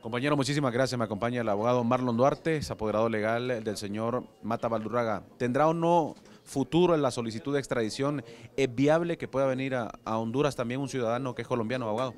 Compañero, muchísimas gracias. Me acompaña el abogado Marlon Duarte, apoderado legal del señor Mata Valdurraga. ¿Tendrá o no futuro en la solicitud de extradición? ¿Es viable que pueda venir a, Honduras también un ciudadano que es colombiano, abogado?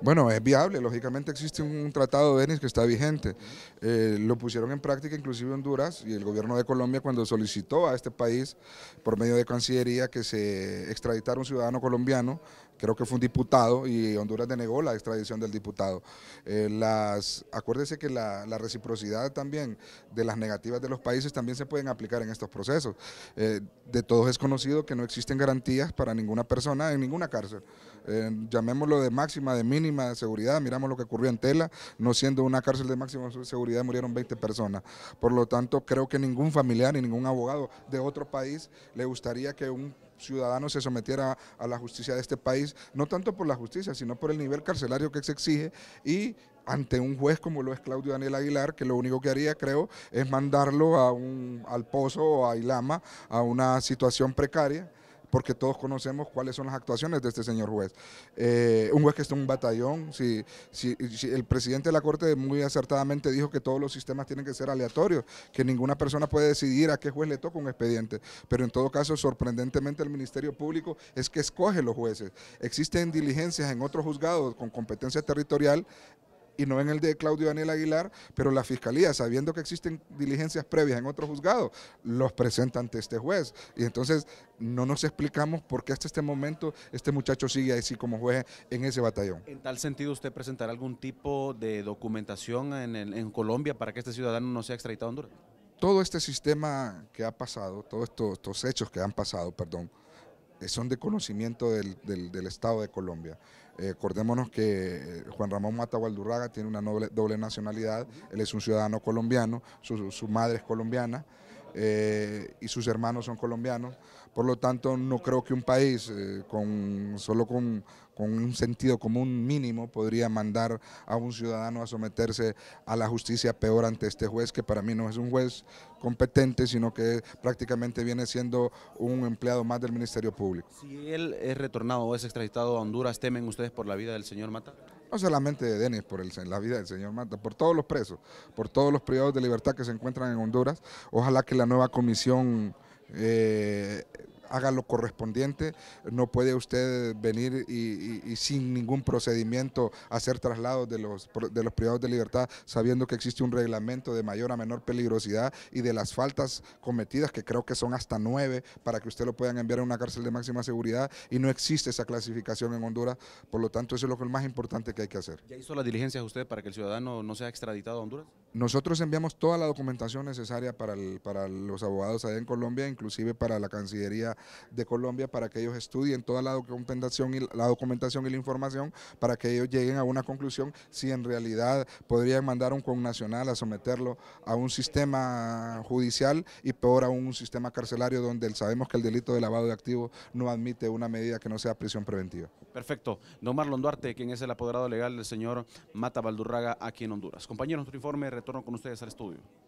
Bueno, es viable, lógicamente existe un tratado de denis que está vigente. Eh, lo pusieron en práctica inclusive Honduras y el gobierno de Colombia cuando solicitó a este país por medio de Cancillería que se extraditara un ciudadano colombiano creo que fue un diputado y Honduras denegó la extradición del diputado. Eh, acuérdese que la, reciprocidad también de las negativas de los países también se pueden aplicar en estos procesos. Eh, de todos es conocido que no existen garantías para ninguna persona en ninguna cárcel. Eh, llamémoslo de máxima, de mínima seguridad, miramos lo que ocurrió en Tela, no siendo una cárcel de máxima seguridad murieron 20 personas. Por lo tanto, creo que ningún familiar y ningún abogado de otro país le gustaría que un ciudadanos se sometiera a la justicia de este país, no tanto por la justicia, sino por el nivel carcelario que se exige y ante un juez como lo es Claudio Daniel Aguilar, que lo único que haría, creo, es mandarlo a un, al pozo o a Ilama, a una situación precaria porque todos conocemos cuáles son las actuaciones de este señor juez. Eh, un juez que está en un batallón, si, si, el presidente de la Corte muy acertadamente dijo que todos los sistemas tienen que ser aleatorios, que ninguna persona puede decidir a qué juez le toca un expediente, pero en todo caso, sorprendentemente, el Ministerio Público es que escoge los jueces. Existen diligencias en otros juzgados con competencia territorial y no en el de Claudio Daniel Aguilar, pero la fiscalía, sabiendo que existen diligencias previas en otro juzgado, los presenta ante este juez. Y entonces no nos explicamos por qué hasta este momento este muchacho sigue así como juez en ese batallón. En tal sentido, ¿usted presentará algún tipo de documentación en, Colombia para que este ciudadano no sea extraditado a Honduras? Todo este sistema que ha pasado, todos estos hechos que han pasado, perdón, eh, son de conocimiento del, Estado de Colombia. Eh, acordémonos que eh, Juan Ramón Mata Waldurraga tiene una doble, nacionalidad, él es un ciudadano colombiano, su madre es colombiana, eh, y sus hermanos son colombianos. Por lo tanto, no creo que un país eh, con, solo con, con, un sentido común mínimo podría mandar a un ciudadano a someterse a la justicia peor ante este juez, que para mí no es un juez competente, sino que prácticamente viene siendo un empleado más del Ministerio Público. Si él es retornado o es extraditado a Honduras, ¿temen ustedes por la vida del señor Mata? no solamente de Denis, por el, la vida del señor Mata, por todos los presos, por todos los privados de libertad que se encuentran en Honduras. Ojalá que la nueva comisión eh, haga lo correspondiente. No puede usted venir y, sin ningún procedimiento hacer traslados de los, de los privados de libertad, sabiendo que existe un reglamento de mayor a menor peligrosidad y de las faltas cometidas, que creo que son hasta nueve, para que usted lo puedan enviar a una cárcel de máxima seguridad. Y no existe esa clasificación en Honduras. Por lo tanto, eso es lo más importante que hay que hacer. ¿Ya hizo las diligencias usted para que el ciudadano no sea extraditado a Honduras? Nosotros enviamos toda la documentación necesaria para, los abogados allá en Colombia, inclusive para la Cancillería de Colombia, para que ellos estudien toda la documentación y la documentación y la información para que ellos lleguen a una conclusión si en realidad podrían mandar un connacional a someterlo a un sistema judicial y peor a un sistema carcelario donde sabemos que el delito de lavado de activos no admite una medida que no sea prisión preventiva. Perfecto. Don Marlon Duarte, quien es el apoderado legal del señor Mata Valdurraga aquí en Honduras. Compañeros, nuestro informe retorno con ustedes al estudio.